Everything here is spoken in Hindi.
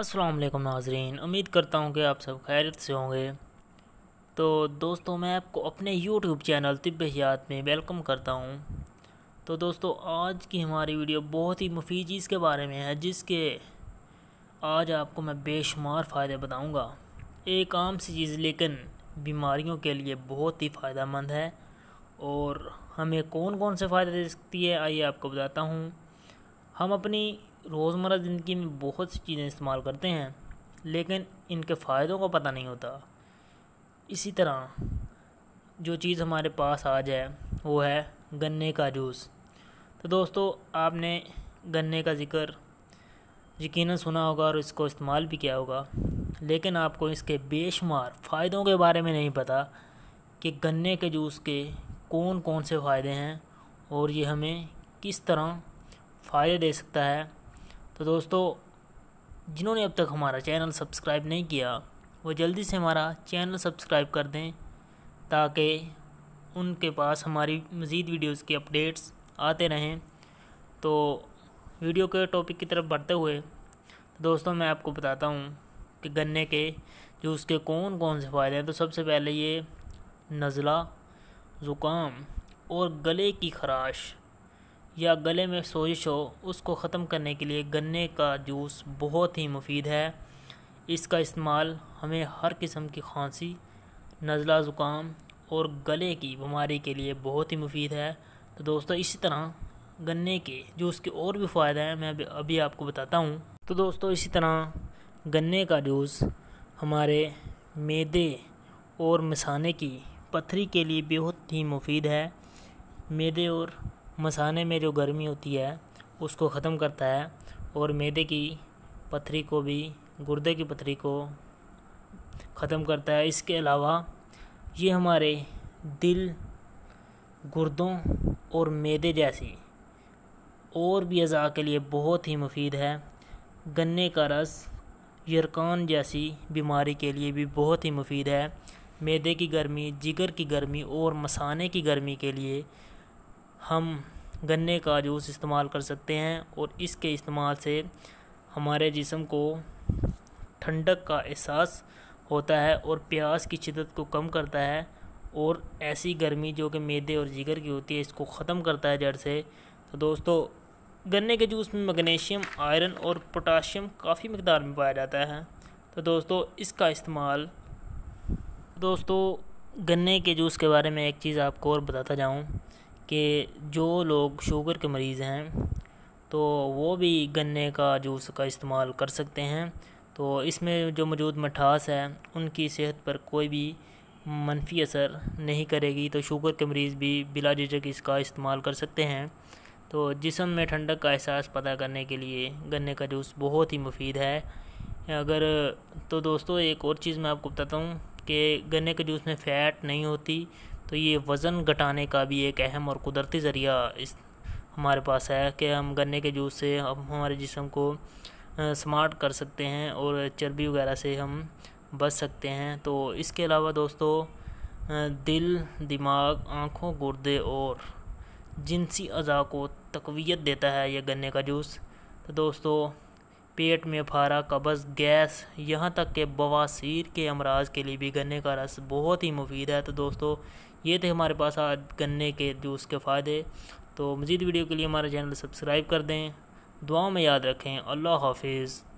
अस्सलाम वालेकुम नाजरीन उम्मीद करता हूँ कि आप सब खैरियत से होंगे तो दोस्तों मैं आपको अपने यूट्यूब चैनल तिब हयात में वेलकम करता हूँ तो दोस्तों आज की हमारी वीडियो बहुत ही मुफीद चीज़ के बारे में है जिसके आज आपको मैं बेशुमार फ़ायदे बताऊँगा एक आम सी चीज़ लेकिन बीमारियों के लिए बहुत ही फ़ायदा मंद है और हमें कौन कौन से फ़ायदे दे सकती है आइए आपको बताता हूँ हम अपनी रोज़मर्रा ज़िंदगी में बहुत सी चीज़ें इस्तेमाल करते हैं लेकिन इनके फ़ायदों का पता नहीं होता इसी तरह जो चीज़ हमारे पास आ जाए वो है गन्ने का जूस तो दोस्तों आपने गन्ने का ज़िक्र यकीन सुना होगा और इसको इस्तेमाल भी किया होगा लेकिन आपको इसके बेशुमार फ़ायदों के बारे में नहीं पता कि गन्ने के जूस के कौन कौन से फ़ायदे हैं और ये हमें किस तरह फ़ायदे दे सकता है तो दोस्तों जिन्होंने अब तक हमारा चैनल सब्सक्राइब नहीं किया वो जल्दी से हमारा चैनल सब्सक्राइब कर दें ताकि उनके पास हमारी मज़ीद वीडियोज़ के अपडेट्स आते रहें तो वीडियो के टॉपिक की तरफ बढ़ते हुए तो दोस्तों मैं आपको बताता हूँ कि गन्ने के जूस के कौन कौन से फ़ायदे हैं तो सबसे पहले ये नज़ला ज़ुकाम और गले की खराश या गले में सोजिश हो उसको ख़त्म करने के लिए गन्ने का जूस बहुत ही मुफीद है इसका इस्तेमाल हमें हर किस्म की खांसी नज़ला ज़ुकाम और गले की बीमारी के लिए बहुत ही मुफीद है तो दोस्तों इसी तरह गन्ने के जूस के और भी फ़ायदे हैं मैं अभी आपको बताता हूँ तो दोस्तों इसी तरह गन्ने का जूस हमारे मैदे और मिसाने की पथरी के लिए बेहद ही मुफीद है मैदे और मसाने में जो गर्मी होती है उसको ख़त्म करता है और मैदे की पथरी को भी गुर्दे की पथरी को ख़त्म करता है इसके अलावा ये हमारे दिल गुर्दों और मैदे जैसी और भी अज़ा के लिए बहुत ही मुफीद है गन्ने का रस यरकान जैसी बीमारी के लिए भी बहुत ही मुफीद है मैदे की गर्मी जिगर की गर्मी और मसाने की गर्मी के लिए हम गन्ने का जूस इस्तेमाल कर सकते हैं और इसके इस्तेमाल से हमारे जिसम को ठंडक का एहसास होता है और प्यास की शिदत को कम करता है और ऐसी गर्मी जो कि मैदे और जिगर की होती है इसको ख़त्म करता है जड़ से तो दोस्तों गन्ने के जूस में मैग्नीशियम आयरन और पोटाशियम काफ़ी मकदार में पाया जाता है तो दोस्तों इसका इस्तेमाल दोस्तों गन्ने के जूस के बारे में एक चीज़ आपको और बताता जाऊँ कि जो लोग शुगर के मरीज़ हैं तो वो भी गन्ने का जूस का इस्तेमाल कर सकते हैं तो इसमें जो मौजूद मिठास है उनकी सेहत पर कोई भी मनफी असर नहीं करेगी तो शुगर के मरीज़ भी बिला झिझक इसका इस्तेमाल कर सकते हैं तो जिसम में ठंडक का एहसास पता करने के लिए गन्ने का जूस बहुत ही मुफीद है अगर तो दोस्तों एक और चीज़ मैं आपको बताता हूँ कि गन्ने के जूस में फ़ैट नहीं होती तो ये वज़न घटाने का भी एक अहम और कुदरती ज़रिया इस हमारे पास है कि हम गन्ने के जूस से हम हमारे जिसम को स्मार्ट कर सकते हैं और चर्बी वगैरह से हम बच सकते हैं तो इसके अलावा दोस्तों दिल दिमाग आँखों गुर्दे और जिनसी अज़ा को तकवीत देता है यह गन्ने का जूस तो दोस्तों पेट में फारा कब्ज़ गैस यहाँ तक के बवासीर के अमराज के लिए भी गन्ने का रस बहुत ही मुफीद है तो दोस्तों ये थे हमारे पास आज गन्ने के जूस के फ़ायदे तो मज़ीद वीडियो के लिए हमारा चैनल सब्सक्राइब कर दें दुआओं में याद रखें अल्लाह हाफिज़